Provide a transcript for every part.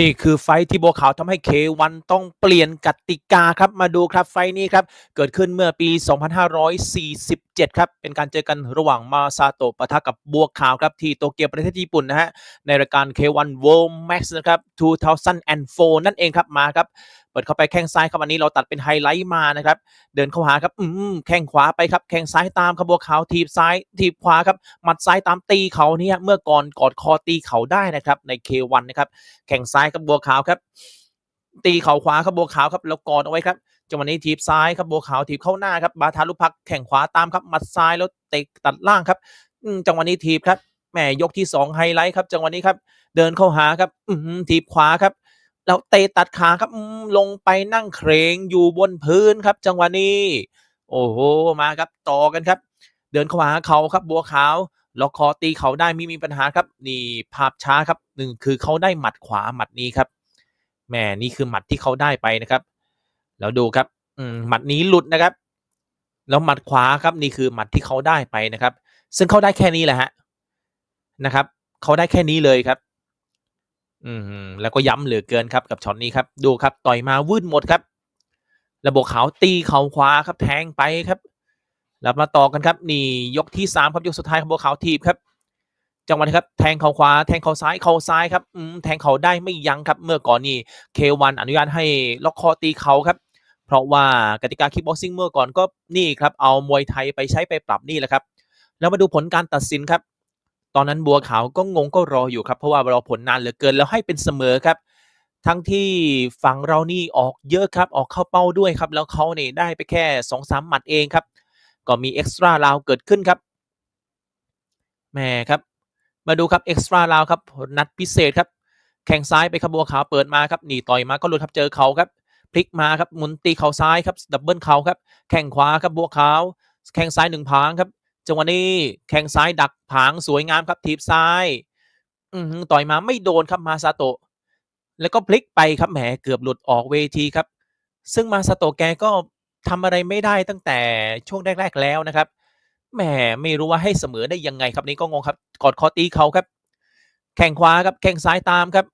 นี่คือไฟที่บัวขาวทำให้เควันต้องเปลี่ยนกติกาครับ มาดูครับไฟนี้ครับ เกิดขึ้นเมื่อปี 2547 ครับเป็นการเจอกันระหว่างมาซาโตะปะทะกับบัวขาวครับ ที่โตเกียวประเทศญี่ปุ่นนะฮะในรายการ K1 World Max นะครับ2004 นั่นเองครับมาครับเปิดเข้าไปแข้งซ้ายครับวันนี้เราตัดเป็นไฮไลท์มานะครับ เดินเข้าหาครับ อืมแข้งขวาไปครับ แข้งซ้ายตามขบวัวขาวทีบซ้ายทีบขวาครับหมัดซ้ายตามตีเขาเนี่ย เมื่อก่อนกอดคอตีเขาได้นะครับในเควันนะครับแข้งซ้ายขบวัวขาวครับ ตีเข่าขวาขบวัวขาวครับแล้วกอดเอาไว้ครับจังหวะนี้ทีบซ้ายครับบัวขาวทีบเข้าหน้าครับบาทาลุพัก แข่งขวาตามครับหมัดซ้ายแล้วเตะตัดล่างครับจังหวะนี้ทีบครับแหมยกที่2ไฮไลท์ครับจังหวะนี้ครับ เดินเข้าหาครับ อืทีบขวาครับเราเตะตัดขาครับลงไปนั่งเครงอยู่บนพื้นครับจังหวะนี้ โอ้โหมาครับ ต่อกันครับเดินเข้าหาเขาครับบัวขาวล็อกคอตีเขาได้มีมีปัญหาครับ นี่ภาพช้าครับหนึ่งคือเขาได้หมัดขวาหมัดนี้ครับ แม่นี่คือหมัดที่เขาได้ไปนะครับแล้วดูครับหมัดนี้หลุดนะครับ แล้วหมัดขวาครับ นี่คือหมัดที่เขาได้ไปนะครับ ซึ่งเขาได้แค่นี้แหละฮะ นะครับเขาได้แค่นี้เลยครับอืมแล้วก็ย้ำเหลือเกินครับกับช็อตนี้ครับดูครับต่อยมาวืดหมดครับระบบเขาตีเข่าขวาครับ แทงไปครับแล้วมาต่อกันครับนี่ยกที่สามครับยกสุดท้ายของบัวขาวทีบครับ จังหวะนี้ครับแทงเข่าขวาแทงเข่าซ้ายเข่าซ้ายครับอืมแทงเข่าได้ไม่ยั้งครับเมื่อก่อนนี่เควันอนุญาตให้ล็อกคอตีเข่าครับ เพราะว่ากติกาคิกบ็อกซิ่งเมื่อก่อนก็นี่ครับเอามวยไทยไปใช้ไปปรับนี่แหละครับแล้วมาดูผลการตัดสินครับตอนนั้นบัวขาวก็งงก็รออยู่ครับเพราะว่ารอผลนานเหลือเกินแล้วให้เป็นเสมอครับ ทั้งที่ฝั่งเรา นี่ ออกเยอะครับ ออกเข้าเป้าด้วยครับ แล้วเขาเนี่ยได้ไปแค่สองสามหมัดเองครับ ก็มีเอ็กซ์ตร้าลาวเกิดขึ้นครับแม่ครับ มาดูครับเอ็กซ์ตร้าลาวครับนัดพิเศษครับแข่งซ้ายไปครับบัวขาวเปิดมาครับหนีต่อยมาก็หลุดครับเจอเขาครับพลิกมาครับหมุนตีเข่าซ้ายครับดับเบิลเข่าครับแข่งขวาครับบัวขาว แข่งซ้ายหนึ่งพางครับจังหวะนี้แข้งซ้ายดักผางสวยงามครับทีบซ้าย อืต่อยมาไม่โดนครับมาซาโตะแล้วก็พลิกไปครับแหมเกือบหลุดออกเวทีครับ ซึ่งมาซาโตะแกก็ทำอะไรไม่ได้ตั้งแต่ช่วงแรกๆแล้วนะครับแหมไม่รู้ว่าให้เสมอได้ยังไงครับนี้ก็งงครับกอดคอตีเขาครับ แข่งขวาครับแข่งซ้ายตามครับ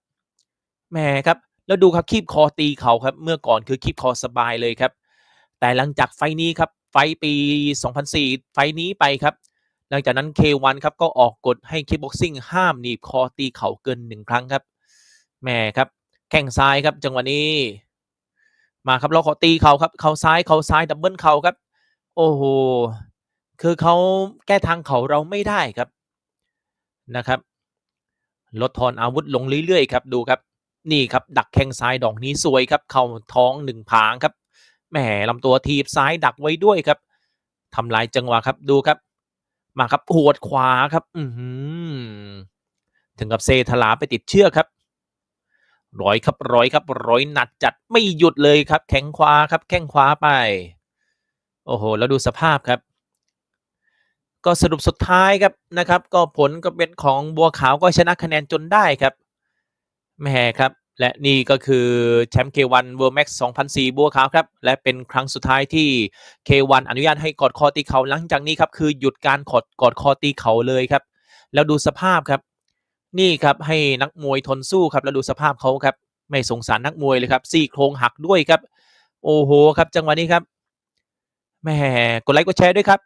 แหมครับ แล้วดูครับคีบคอตีเขาครับ เมื่อก่อนคือคีบคอสบายเลยครับ แต่หลังจากไฟนี้ครับไฟปี 2004 ไฟนี้ไปครับ หลังจากนั้น K1 ครับก็ออกกฎให้คิปบ็อกซิ่งห้ามหนีบคอตี เข่าเกินหนึ่งครั้งครับแม่ครับ แข้งซ้ายครับจังหวะนี้ มาครับเรา ขอตีเข่าครับเข่าซ้ายเข่าซ้ายดับเบิลเข่าครับ โอ้โหคือเขาแก้ทางเขาเราไม่ได้ครับนะครับ ลดทอนอาวุธลงเรื่อยๆครับดูครับนี่ครับดักแข้งซ้ายดอกนี้สวยครับ เข่าท้องหนึ่งผางครับแหมลำตัวทีบซ้ายดักไว้ด้วยครับ ทำลายจังหวะครับดูครับ มาครับหวดขวาครับ อืถึงกับเซทลาไปติดเชือกครับร้อยครับร้อยครับ ร้อยหนักจัดไม่หยุดเลยครับ แข้งขวาครับ แข้งขวาไป โอ้โหแล้วดูสภาพครับ ก็สรุปสุดท้ายครับนะครับ ก็ผลก็เป็นของบัวขาวก็ชนะคะแนนจนได้ครับ แหมครับและนี่ก็คือแชมป์ K1 World Max 2004 บัวขาวครับ และเป็นครั้งสุดท้ายที่ K1 อนุญาตให้กอดคอตีเขาหลังจากนี้ครับคือหยุดการกอดกอดคอตีเขาเลยครับ แล้วดูสภาพครับ นี่ครับให้นักมวยทนสู้ครับแล้วดูสภาพเขาครับไม่สงสารนักมวยเลยครับซี่โครงหักด้วยครับโอ้โหครับจังหวะนี้ครับแม่กดไลค์กดแชร์ด้วยครับ